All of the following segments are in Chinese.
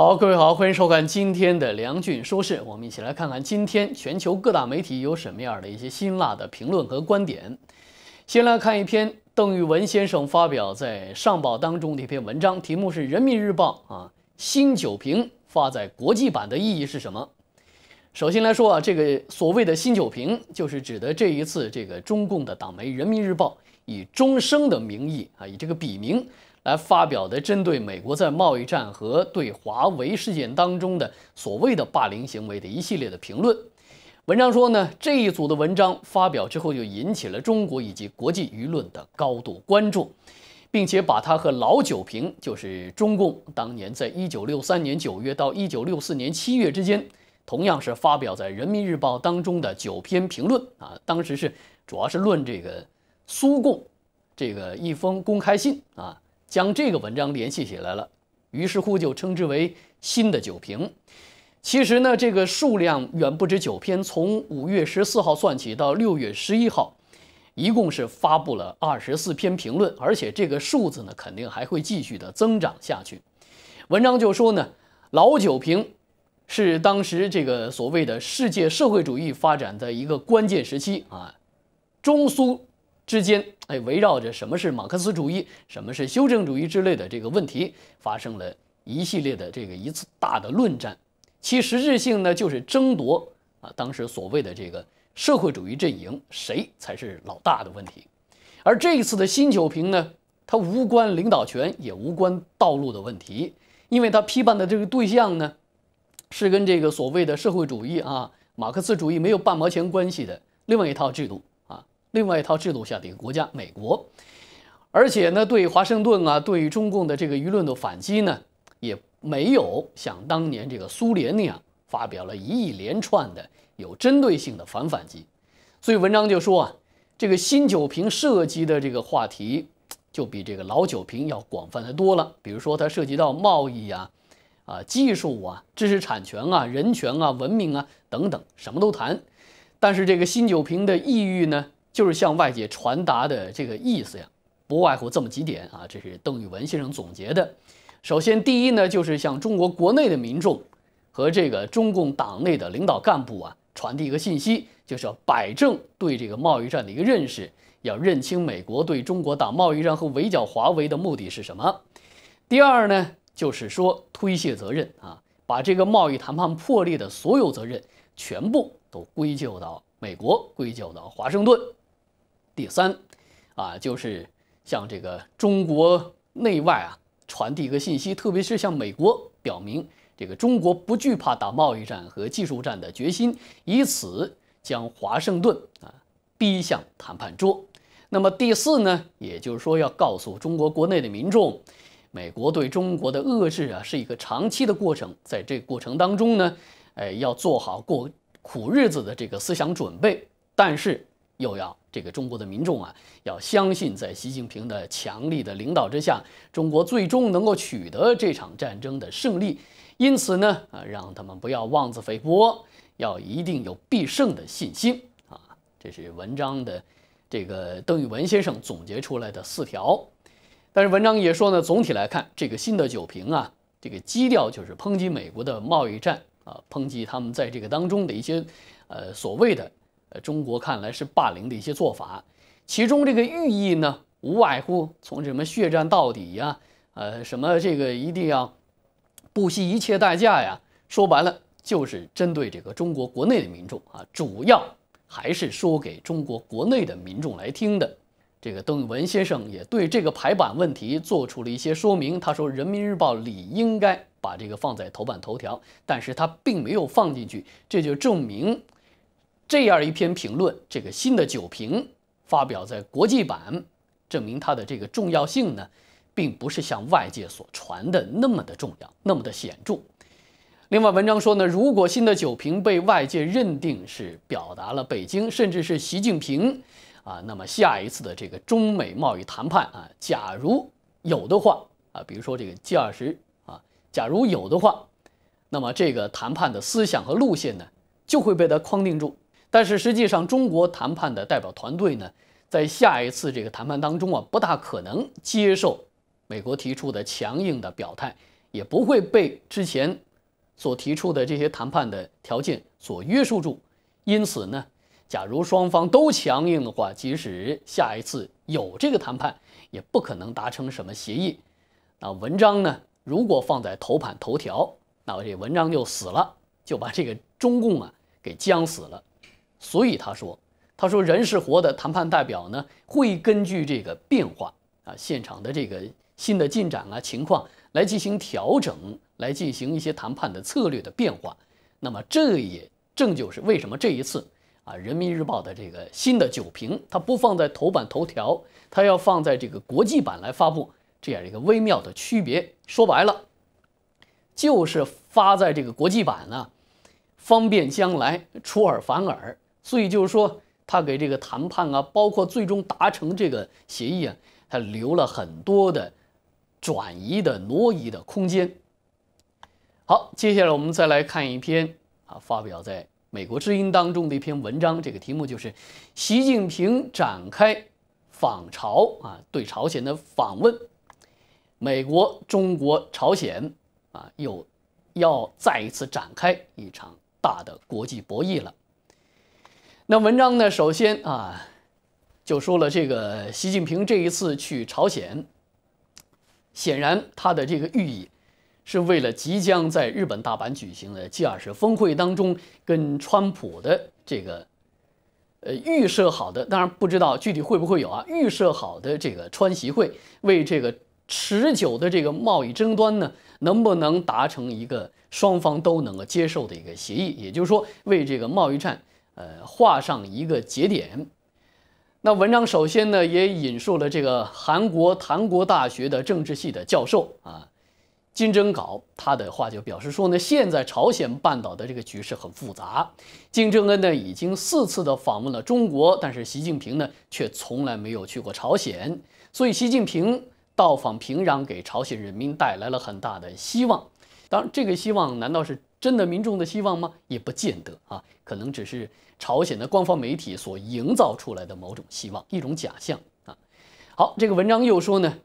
好，各位好，欢迎收看今天的梁俊说事。我们一起来看看今天全球各大媒体有什么样的一些辛辣的评论和观点。先来看一篇邓玉文先生发表在《上报》当中的一篇文章，题目是《人民日报》啊新酒瓶发在国际版的意义是什么？首先来说啊，这个所谓的新酒瓶，就是指的这一次这个中共的党媒《人民日报》以终生”的名义啊，以这个笔名。来发表的针对美国在贸易战和对华为事件当中的所谓的霸凌行为的一系列的评论。文章说呢，这一组的文章发表之后，就引起了中国以及国际舆论的高度关注，并且把它和老九评，就是中共当年在一九六三年九月到一九六四年七月之间，同样是发表在《人民日报》当中的九篇评论啊，当时是主要是论这个苏共这个一封公开信啊。将这个文章联系起来了，于是乎就称之为新的酒瓶。其实呢，这个数量远不止九篇，从五月十四号算起到六月十一号，一共是发布了二十四篇评论，而且这个数字呢，肯定还会继续的增长下去。文章就说呢，老酒瓶是当时这个所谓的世界社会主义发展的一个关键时期啊，中苏。之间，哎，围绕着什么是马克思主义、什么是修正主义之类的这个问题，发生了一系列的这个一次大的论战，其实质性呢，就是争夺啊，当时所谓的这个社会主义阵营谁才是老大的问题。而这一次的新酒瓶呢，它无关领导权，也无关道路的问题，因为它批判的这个对象呢，是跟这个所谓的社会主义啊、马克思主义没有半毛钱关系的另外一套制度。另外一套制度下的一个国家，美国，而且呢，对华盛顿啊，对中共的这个舆论的反击呢，也没有像当年这个苏联那样，发表了一亿连串的有针对性的反反击。所以文章就说啊，这个新酒瓶涉及的这个话题，就比这个老酒瓶要广泛的多了。比如说，它涉及到贸易啊、啊技术啊、知识产权啊、人权啊、文明啊等等，什么都谈。但是这个新酒瓶的意欲呢？就是向外界传达的这个意思呀，不外乎这么几点啊。这是邓宇文先生总结的。首先，第一呢，就是向中国国内的民众和这个中共党内的领导干部啊，传递一个信息，就是要摆正对这个贸易战的一个认识，要认清美国对中国打贸易战和围剿华为的目的是什么。第二呢，就是说推卸责任啊，把这个贸易谈判破裂的所有责任全部都归咎到美国，归咎到华盛顿。第三，啊，就是向这个中国内外啊传递一个信息，特别是向美国表明这个中国不惧怕打贸易战和技术战的决心，以此将华盛顿啊逼向谈判桌。那么第四呢，也就是说要告诉中国国内的民众，美国对中国的遏制啊是一个长期的过程，在这个过程当中呢，哎要做好过苦日子的这个思想准备，但是。又要这个中国的民众啊，要相信在习近平的强力的领导之下，中国最终能够取得这场战争的胜利。因此呢，啊，让他们不要妄自菲薄，要一定有必胜的信心啊。这是文章的这个邓宇文先生总结出来的四条。但是文章也说呢，总体来看，这个新的酒瓶啊，这个基调就是抨击美国的贸易战啊，抨击他们在这个当中的一些呃所谓的。呃，中国看来是霸凌的一些做法，其中这个寓意呢，无外乎从什么血战到底呀，呃，什么这个一定要不惜一切代价呀。说白了，就是针对这个中国国内的民众啊，主要还是说给中国国内的民众来听的。这个邓文先生也对这个排版问题做出了一些说明，他说，《人民日报》理应该把这个放在头版头条，但是他并没有放进去，这就证明。这样一篇评论，这个新的酒瓶发表在国际版，证明它的这个重要性呢，并不是像外界所传的那么的重要，那么的显著。另外，文章说呢，如果新的酒瓶被外界认定是表达了北京，甚至是习近平，啊，那么下一次的这个中美贸易谈判啊，假如有的话啊，比如说这个 G 二十啊，假如有的话，那么这个谈判的思想和路线呢，就会被它框定住。但是实际上，中国谈判的代表团队呢，在下一次这个谈判当中啊，不大可能接受美国提出的强硬的表态，也不会被之前所提出的这些谈判的条件所约束住。因此呢，假如双方都强硬的话，即使下一次有这个谈判，也不可能达成什么协议。那文章呢，如果放在头版头条，那这文章就死了，就把这个中共啊给僵死了。所以他说：“他说人是活的，谈判代表呢会根据这个变化啊，现场的这个新的进展啊情况来进行调整，来进行一些谈判的策略的变化。那么这也正就是为什么这一次啊，《人民日报》的这个新的酒瓶，它不放在头版头条，它要放在这个国际版来发布，这样一个微妙的区别。说白了，就是发在这个国际版呢，方便将来出尔反尔。”所以就是说，他给这个谈判啊，包括最终达成这个协议啊，他留了很多的转移的挪移的空间。好，接下来我们再来看一篇啊发表在美国《之音》当中的一篇文章，这个题目就是习近平展开访朝啊，对朝鲜的访问，美国、中国、朝鲜啊，又要再一次展开一场大的国际博弈了。那文章呢？首先啊，就说了这个习近平这一次去朝鲜，显然他的这个寓意，是为了即将在日本大阪举行的 G20 峰会当中，跟川普的这个，呃，预设好的，当然不知道具体会不会有啊，预设好的这个川习会，为这个持久的这个贸易争端呢，能不能达成一个双方都能够接受的一个协议？也就是说，为这个贸易战。呃，画上一个节点。那文章首先呢，也引述了这个韩国檀国大学的政治系的教授啊，金正镐他的话就表示说呢，现在朝鲜半岛的这个局势很复杂。金正恩呢已经四次的访问了中国，但是习近平呢却从来没有去过朝鲜。所以习近平到访平壤，给朝鲜人民带来了很大的希望。当然，这个希望难道是？真的民众的希望吗？也不见得啊，可能只是朝鲜的官方媒体所营造出来的某种希望，一种假象啊。好，这个文章又说呢，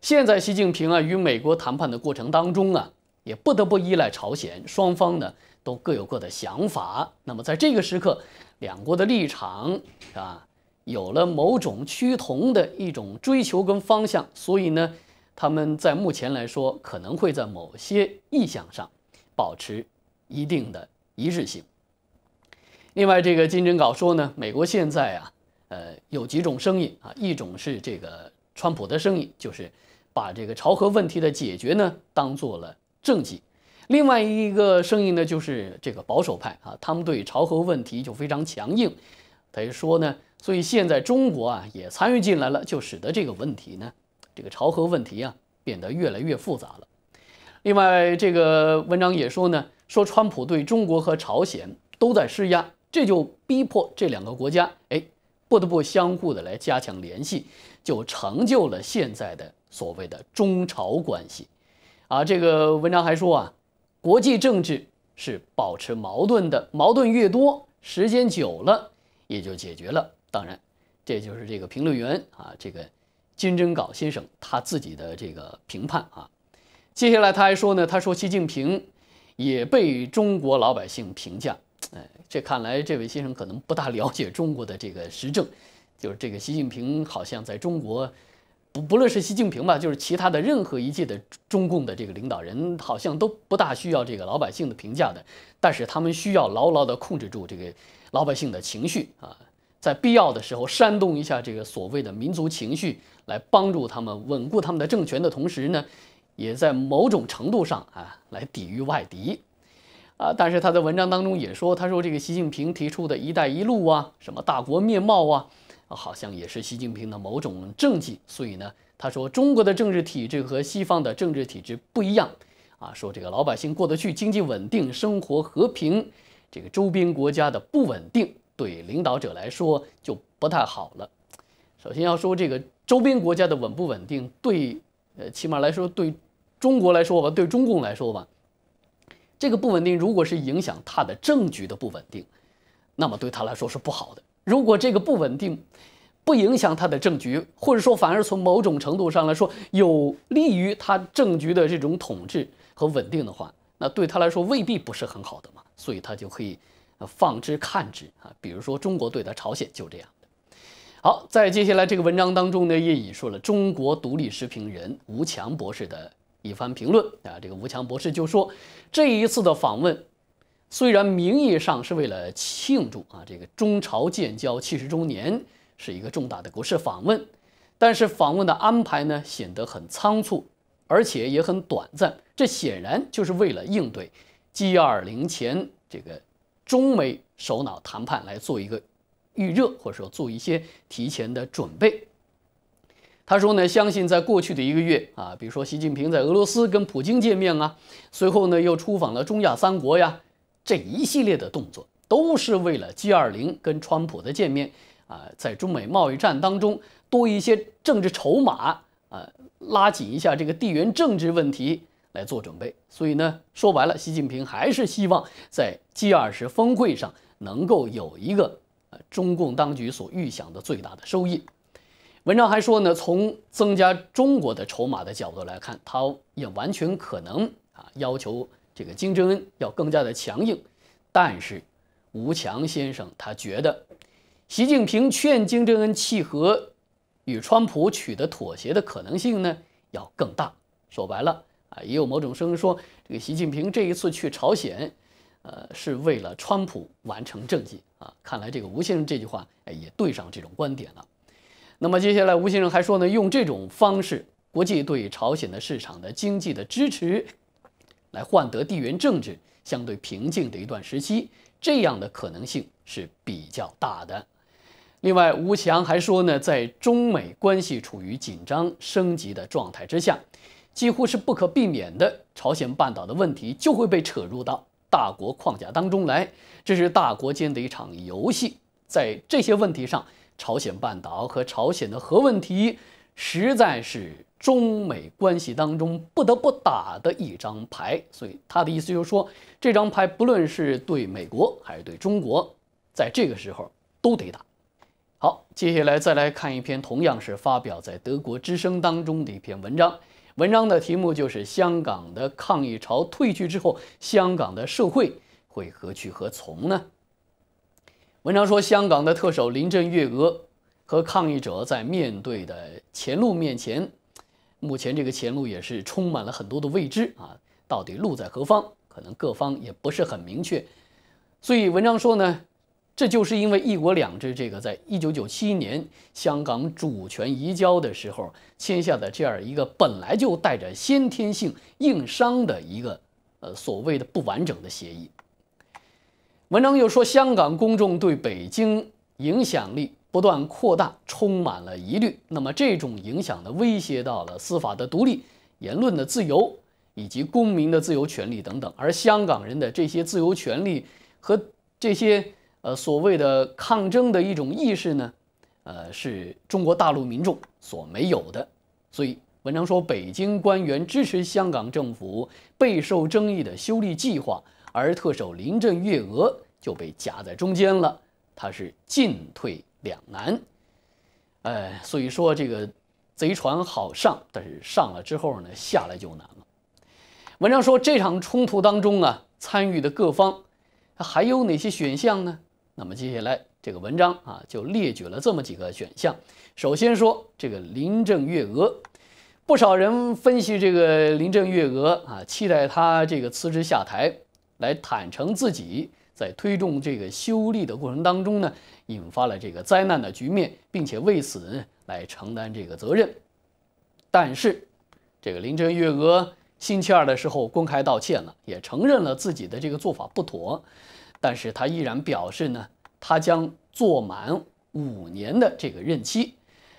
现在习近平啊与美国谈判的过程当中啊，也不得不依赖朝鲜，双方呢都各有各的想法。那么在这个时刻，两国的立场啊有了某种趋同的一种追求跟方向，所以呢，他们在目前来说可能会在某些意向上保持。一定的一致性。另外，这个金正稿说呢，美国现在啊，呃，有几种声音啊，一种是这个川普的声音，就是把这个朝核问题的解决呢当做了政绩；另外一个声音呢，就是这个保守派啊，他们对朝核问题就非常强硬。他说呢，所以现在中国啊也参与进来了，就使得这个问题呢，这个朝核问题啊变得越来越复杂了。另外，这个文章也说呢。说，川普对中国和朝鲜都在施压，这就逼迫这两个国家，哎，不得不相互的来加强联系，就成就了现在的所谓的中朝关系。啊，这个文章还说啊，国际政治是保持矛盾的，矛盾越多，时间久了也就解决了。当然，这就是这个评论员啊，这个金正镐先生他自己的这个评判啊。接下来他还说呢，他说习近平。也被中国老百姓评价，哎，这看来这位先生可能不大了解中国的这个时政，就是这个习近平好像在中国，不不论是习近平吧，就是其他的任何一届的中共的这个领导人，好像都不大需要这个老百姓的评价的，但是他们需要牢牢的控制住这个老百姓的情绪啊，在必要的时候煽动一下这个所谓的民族情绪，来帮助他们稳固他们的政权的同时呢。也在某种程度上啊，来抵御外敌，啊，但是他在文章当中也说，他说这个习近平提出的一带一路啊，什么大国面貌啊，好像也是习近平的某种政绩。所以呢，他说中国的政治体制和西方的政治体制不一样，啊，说这个老百姓过得去，经济稳定，生活和平，这个周边国家的不稳定，对领导者来说就不太好了。首先要说这个周边国家的稳不稳定，对，呃，起码来说对。中国来说吧，对中共来说吧，这个不稳定如果是影响他的政局的不稳定，那么对他来说是不好的。如果这个不稳定，不影响他的政局，或者说反而从某种程度上来说有利于他政局的这种统治和稳定的话，那对他来说未必不是很好的嘛。所以他就可以放之看之啊。比如说中国对待朝鲜就这样的。好，在接下来这个文章当中呢，也引述了中国独立时评人吴强博士的。一番评论啊，这个吴强博士就说，这一次的访问虽然名义上是为了庆祝啊，这个中朝建交七十周年是一个重大的国事访问，但是访问的安排呢显得很仓促，而且也很短暂。这显然就是为了应对 G20 前这个中美首脑谈判来做一个预热，或者说做一些提前的准备。他说呢，相信在过去的一个月啊，比如说习近平在俄罗斯跟普京见面啊，随后呢又出访了中亚三国呀，这一系列的动作都是为了 G20 跟川普的见面啊，在中美贸易战当中多一些政治筹码啊，拉紧一下这个地缘政治问题来做准备。所以呢，说白了，习近平还是希望在 G20 峰会上能够有一个呃中共当局所预想的最大的收益。文章还说呢，从增加中国的筹码的角度来看，他也完全可能啊要求这个金正恩要更加的强硬。但是，吴强先生他觉得，习近平劝金正恩契合与川普取得妥协的可能性呢要更大。说白了啊，也有某种声音说，这个习近平这一次去朝鲜，呃，是为了川普完成政绩啊。看来这个吴先生这句话哎也对上这种观点了。那么接下来，吴先生还说呢，用这种方式，国际对朝鲜的市场的经济的支持，来换得地缘政治相对平静的一段时期，这样的可能性是比较大的。另外，吴强还说呢，在中美关系处于紧张升级的状态之下，几乎是不可避免的，朝鲜半岛的问题就会被扯入到大国框架当中来，这是大国间的一场游戏，在这些问题上。朝鲜半岛和朝鲜的核问题，实在是中美关系当中不得不打的一张牌。所以他的意思就是说，这张牌不论是对美国还是对中国，在这个时候都得打。好，接下来再来看一篇同样是发表在《德国之声》当中的一篇文章，文章的题目就是《香港的抗议潮退去之后，香港的社会会何去何从呢？》文章说，香港的特首林郑月娥和抗议者在面对的前路面前，目前这个前路也是充满了很多的未知啊，到底路在何方，可能各方也不是很明确。所以文章说呢，这就是因为“一国两制”这个，在1997年香港主权移交的时候签下的这样一个本来就带着先天性硬伤的一个呃所谓的不完整的协议。文章又说，香港公众对北京影响力不断扩大，充满了疑虑。那么，这种影响呢，威胁到了司法的独立、言论的自由以及公民的自由权利等等。而香港人的这些自由权利和这些呃所谓的抗争的一种意识呢，呃，是中国大陆民众所没有的。所以，文章说，北京官员支持香港政府备受争议的修例计划。而特首林郑月娥就被夹在中间了，他是进退两难。呃，所以说这个贼船好上，但是上了之后呢，下来就难了。文章说这场冲突当中啊，参与的各方还有哪些选项呢？那么接下来这个文章啊，就列举了这么几个选项。首先说这个林郑月娥，不少人分析这个林郑月娥啊，期待她这个辞职下台。来坦诚自己在推动这个修例的过程当中呢，引发了这个灾难的局面，并且为此来承担这个责任。但是，这个林郑月娥星期二的时候公开道歉了，也承认了自己的这个做法不妥。但是她依然表示呢，她将做满五年的这个任期。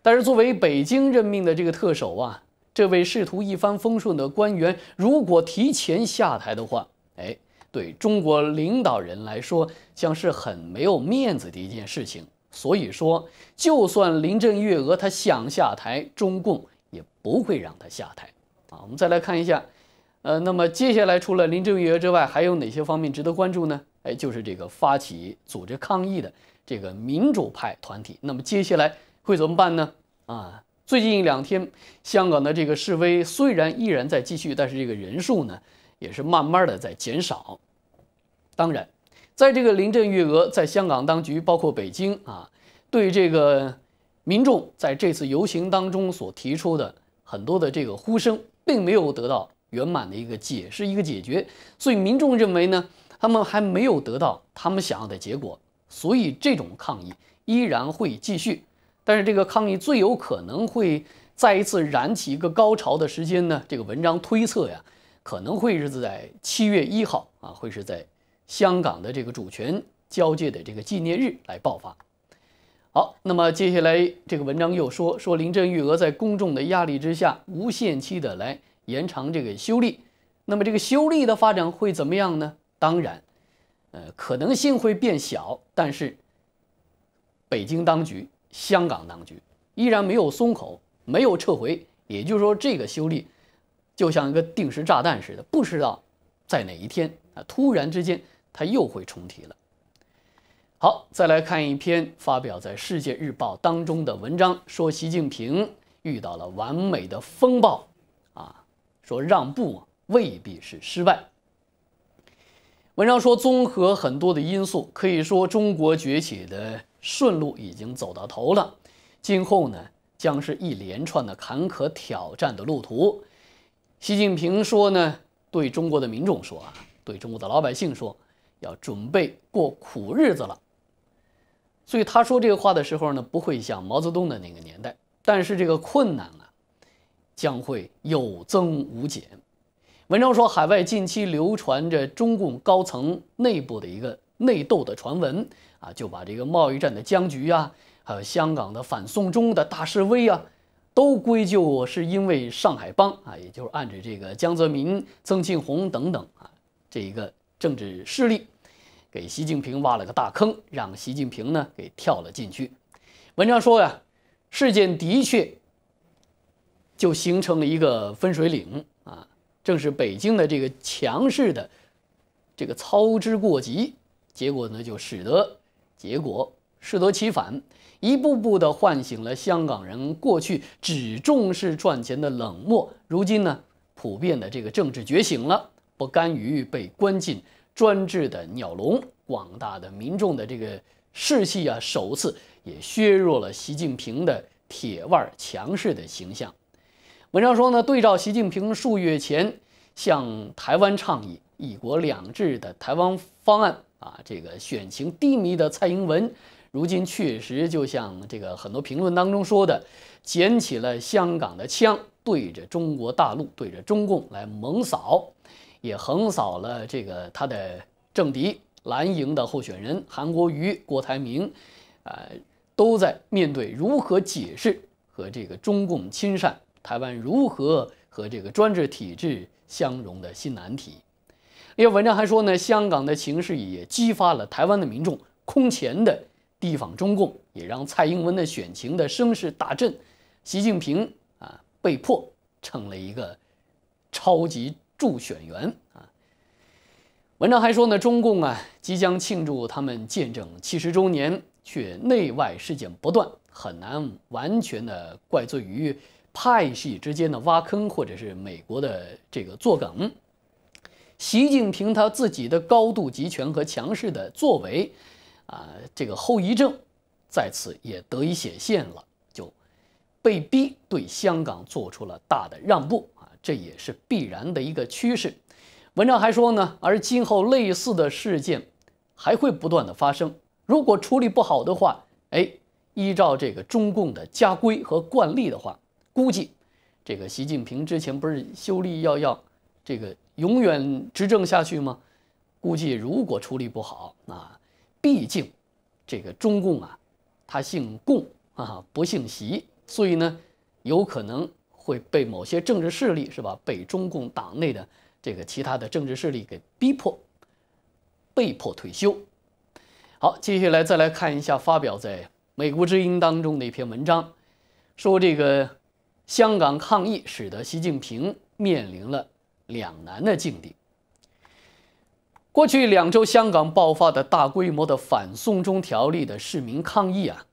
但是作为北京任命的这个特首啊，这位仕途一帆风顺的官员，如果提前下台的话，哎。对中国领导人来说，将是很没有面子的一件事情。所以说，就算林郑月娥她想下台，中共也不会让她下台啊。我们再来看一下，呃，那么接下来除了林郑月娥之外，还有哪些方面值得关注呢？哎，就是这个发起组织抗议的这个民主派团体。那么接下来会怎么办呢？啊，最近两天香港的这个示威虽然依然在继续，但是这个人数呢，也是慢慢的在减少。当然，在这个林郑月娥在香港当局，包括北京啊，对这个民众在这次游行当中所提出的很多的这个呼声，并没有得到圆满的一个解释、一个解决，所以民众认为呢，他们还没有得到他们想要的结果，所以这种抗议依然会继续。但是这个抗议最有可能会再一次燃起一个高潮的时间呢？这个文章推测呀，可能会是在七月一号啊，会是在。香港的这个主权交界的这个纪念日来爆发。好，那么接下来这个文章又说说林郑月娥在公众的压力之下，无限期的来延长这个修例。那么这个修例的发展会怎么样呢？当然，呃，可能性会变小，但是北京当局、香港当局依然没有松口，没有撤回。也就是说，这个修例就像一个定时炸弹似的，不知道在哪一天啊，突然之间。他又会重提了。好，再来看一篇发表在《世界日报》当中的文章，说习近平遇到了完美的风暴，啊，说让步未必是失败。文章说，综合很多的因素，可以说中国崛起的顺路已经走到头了，今后呢，将是一连串的坎坷挑战的路途。习近平说呢，对中国的民众说啊，对中国的老百姓说。要准备过苦日子了，所以他说这个话的时候呢，不会像毛泽东的那个年代，但是这个困难呢，将会有增无减。文章说，海外近期流传着中共高层内部的一个内斗的传闻啊，就把这个贸易战的僵局啊，还有香港的反送中的大示威啊，都归咎是因为上海帮啊，也就是按着这个江泽民、曾庆红等等啊这一个政治势力。给习近平挖了个大坑，让习近平呢给跳了进去。文章说呀，事件的确就形成了一个分水岭啊，正是北京的这个强势的这个操之过急，结果呢就使得结果适得其反，一步步的唤醒了香港人过去只重视赚钱的冷漠，如今呢普遍的这个政治觉醒了，不甘于被关进。专制的鸟笼，广大的民众的这个士气啊，首次也削弱了习近平的铁腕强势的形象。文章说呢，对照习近平数月前向台湾倡议“一国两制”的台湾方案啊，这个选情低迷的蔡英文，如今确实就像这个很多评论当中说的，捡起了香港的枪，对着中国大陆，对着中共来猛扫。也横扫了这个他的政敌蓝营的候选人韩国瑜、郭台铭，呃，都在面对如何解释和这个中共亲善，台湾如何和这个专制体制相融的新难题。外，文章还说呢，香港的情势也激发了台湾的民众空前的提防中共，也让蔡英文的选情的声势大振，习近平啊被迫成了一个超级。助选员啊，文章还说呢，中共啊即将庆祝他们建政七十周年，却内外事件不断，很难完全的怪罪于派系之间的挖坑，或者是美国的这个作梗。习近平他自己的高度集权和强势的作为啊，这个后遗症在此也得以显现了，就被逼对香港做出了大的让步。这也是必然的一个趋势。文章还说呢，而今后类似的事件还会不断的发生。如果处理不好的话，哎，依照这个中共的家规和惯例的话，估计这个习近平之前不是修立要要这个永远执政下去吗？估计如果处理不好啊，毕竟这个中共啊，他姓共啊，不姓习，所以呢，有可能。会被某些政治势力是吧？被中共党内的这个其他的政治势力给逼迫，被迫退休。好，接下来再来看一下发表在《美国之音》当中的一篇文章，说这个香港抗议使得习近平面临了两难的境地。过去两周，香港爆发的大规模的反送中条例的市民抗议啊，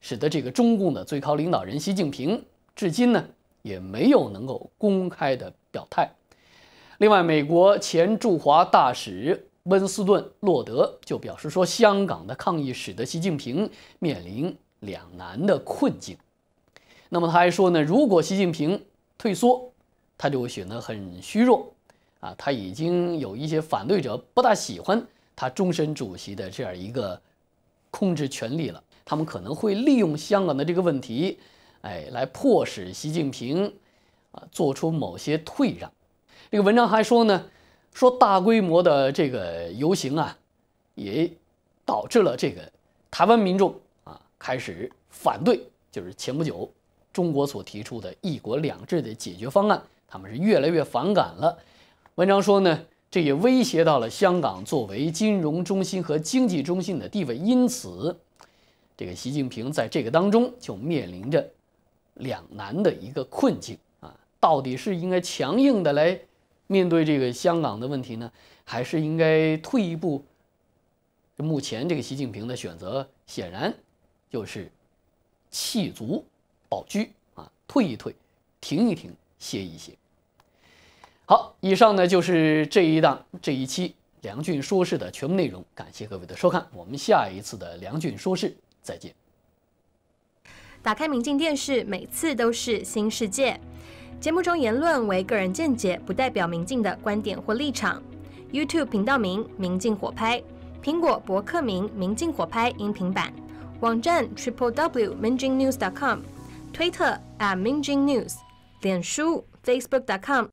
使得这个中共的最高领导人习近平至今呢。也没有能够公开的表态。另外，美国前驻华大使温斯顿·洛德就表示说，香港的抗议使得习近平面临两难的困境。那么他还说呢，如果习近平退缩，他就会显得很虚弱啊。他已经有一些反对者不大喜欢他终身主席的这样一个控制权力了，他们可能会利用香港的这个问题。哎，来迫使习近平啊做出某些退让。这个文章还说呢，说大规模的这个游行啊，也导致了这个台湾民众啊开始反对，就是前不久中国所提出的一国两制的解决方案，他们是越来越反感了。文章说呢，这也威胁到了香港作为金融中心和经济中心的地位，因此，这个习近平在这个当中就面临着。两难的一个困境啊，到底是应该强硬的来面对这个香港的问题呢，还是应该退一步？目前这个习近平的选择显然就是弃卒保车啊，退一退，停一停，歇一歇。好，以上呢就是这一档这一期梁俊说事的全部内容，感谢各位的收看，我们下一次的梁俊说事再见。打开明镜电视，每次都是新世界。节目中言论为个人见解，不代表明镜的观点或立场。YouTube 频道名：明镜火拍；苹果博客名：明镜火拍音频版；网站：triplew.mingjingnews.com；推特：@mingjingnews；脸书：facebook.com。